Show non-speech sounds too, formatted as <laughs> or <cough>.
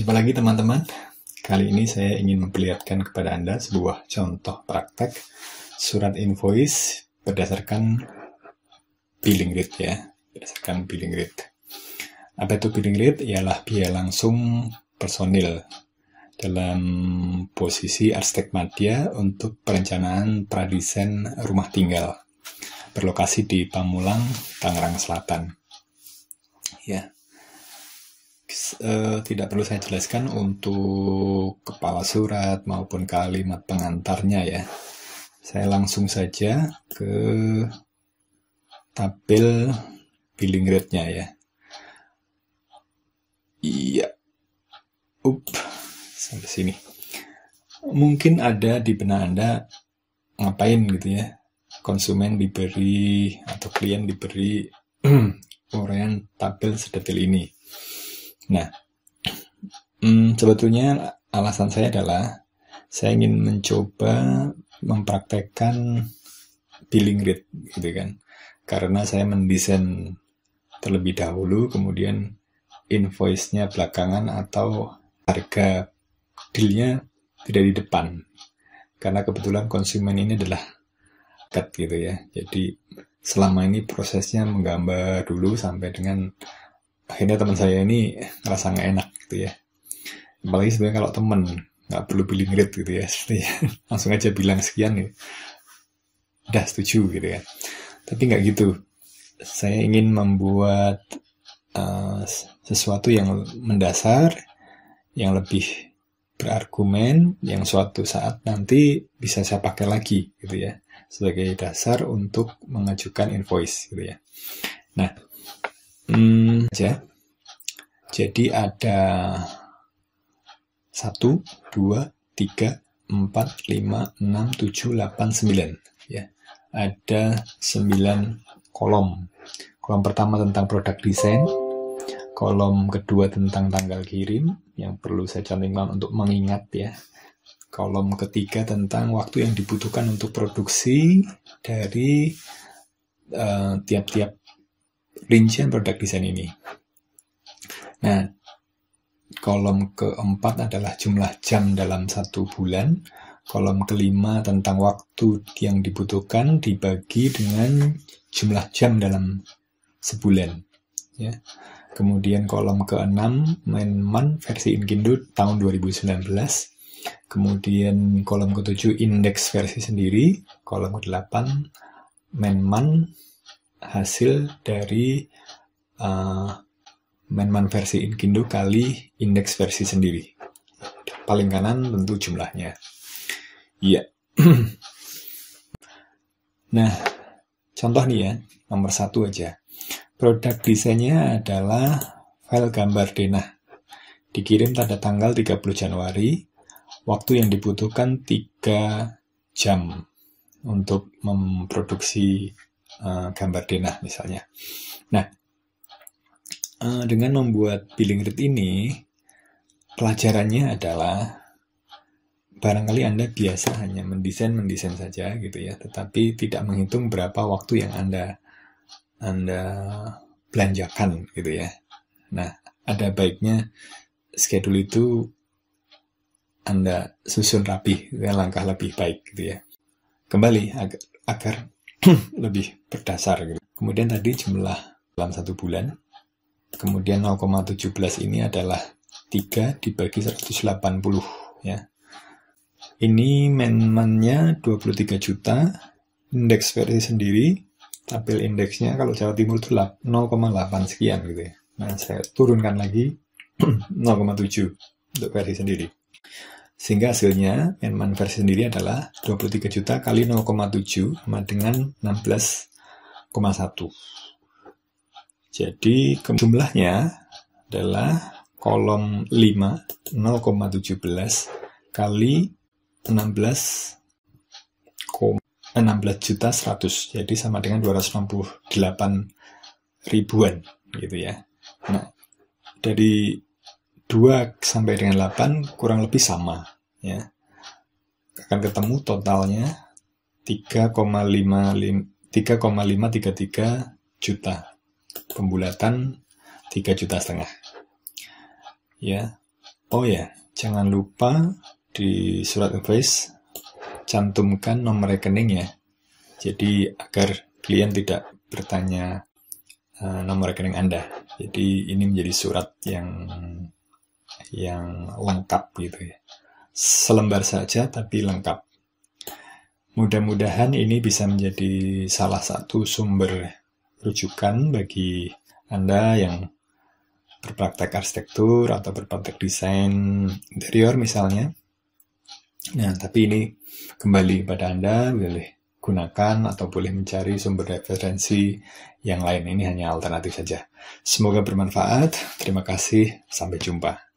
Jumpa lagi teman-teman. Kali ini saya ingin memperlihatkan kepada Anda sebuah contoh praktek surat invoice berdasarkan billing rate ya, berdasarkan billing rate. Apa itu billing rate? Ialah biaya langsung personil dalam posisi arsitek madya untuk perencanaan pradesain rumah tinggal berlokasi di Pamulang, Tangerang Selatan. Ya. Eh, tidak perlu saya jelaskan untuk kepala surat maupun kalimat pengantarnya ya. Saya langsung saja ke tabel billing rate-nya ya. Iya. Up. Sampai sini. Mungkin ada di benak Anda ngapain gitu ya. Konsumen diberi atau klien diberi orient <clears throat> tabel sedetail ini Nah, hmm, sebetulnya alasan saya adalah saya ingin mencoba mempraktekkan billing rate gitu kan. Karena saya mendesain terlebih dahulu kemudian invoice-nya belakangan atau harga dealnya tidak di depan karena kebetulan konsumen ini adalah cut gitu ya jadi selama ini prosesnya menggambar dulu sampai dengan akhirnya teman saya ini ngerasa nggak enak gitu ya apalagi sebenarnya kalau temen nggak perlu pilih ngirit gitu ya <laughs> langsung aja bilang sekian gitu udah setuju gitu ya tapi nggak gitu saya ingin membuat uh, sesuatu yang mendasar yang lebih berargumen yang suatu saat nanti bisa saya pakai lagi gitu ya sebagai dasar untuk mengajukan invoice gitu ya nah hmm, aja. Jadi ada 1, 2, 3, 4, 5, 6, 7, 8, 9. Ya. Ada 9 kolom. Kolom pertama tentang produk desain, kolom kedua tentang tanggal kirim yang perlu saya cantumkan untuk mengingat ya. Kolom ketiga tentang waktu yang dibutuhkan untuk produksi dari eh, tiap-tiap uh, tiap -tiap rincian produk desain ini. Nah, kolom keempat adalah jumlah jam dalam satu bulan, kolom kelima tentang waktu yang dibutuhkan dibagi dengan jumlah jam dalam sebulan. Ya. Kemudian kolom keenam men-man versi Inkindo tahun 2019. Kemudian kolom ketujuh indeks versi sendiri, kolom ke-8 man hasil dari uh, eh, mainman versi Inkindo kali indeks versi sendiri. Paling kanan tentu jumlahnya. Iya. <clears throat> nah, contoh nih ya, nomor satu aja. Produk desainnya adalah file gambar denah. Dikirim pada tanggal 30 Januari, waktu yang dibutuhkan 3 jam untuk memproduksi Eh, gambar denah misalnya. Nah, eh, dengan membuat billing rate ini, pelajarannya adalah barangkali Anda biasa hanya mendesain-mendesain saja gitu ya, tetapi tidak menghitung berapa waktu yang Anda Anda belanjakan gitu ya. Nah, ada baiknya schedule itu Anda susun rapi, langkah lebih baik gitu ya. Kembali agar, agar <clears throat> lebih berdasar gitu. Kemudian tadi jumlah dalam satu bulan. Kemudian 0,17 ini adalah 3 dibagi 180 ya. Ini menmannya 23 juta, indeks versi sendiri, tampil indeksnya kalau Jawa Timur itu 0,8 sekian gitu ya. Nah, saya turunkan lagi 0,7 <clears throat> untuk versi sendiri. Sehingga hasilnya Myanmar versi sendiri adalah 23 juta kali 0,7 sama dengan 16,1. Jadi jumlahnya adalah kolom 5 0,17 kali 16 16 juta 100 jadi sama dengan 268 ribuan gitu ya nah dari 2 sampai dengan 8 kurang lebih sama ya. Akan ketemu totalnya 3,533 juta pembulatan 3 juta setengah. Ya. Oh ya, jangan lupa di surat invoice cantumkan nomor rekening ya. Jadi agar klien tidak bertanya eh, nomor rekening Anda. Jadi ini menjadi surat yang yang lengkap gitu ya. Selembar saja tapi lengkap. Mudah-mudahan ini bisa menjadi salah satu sumber rujukan bagi Anda yang berpraktek arsitektur atau berpraktek desain interior misalnya. Nah, tapi ini kembali pada Anda, boleh gunakan atau boleh mencari sumber referensi yang lain. Ini hanya alternatif saja. Semoga bermanfaat. Terima kasih. Sampai jumpa.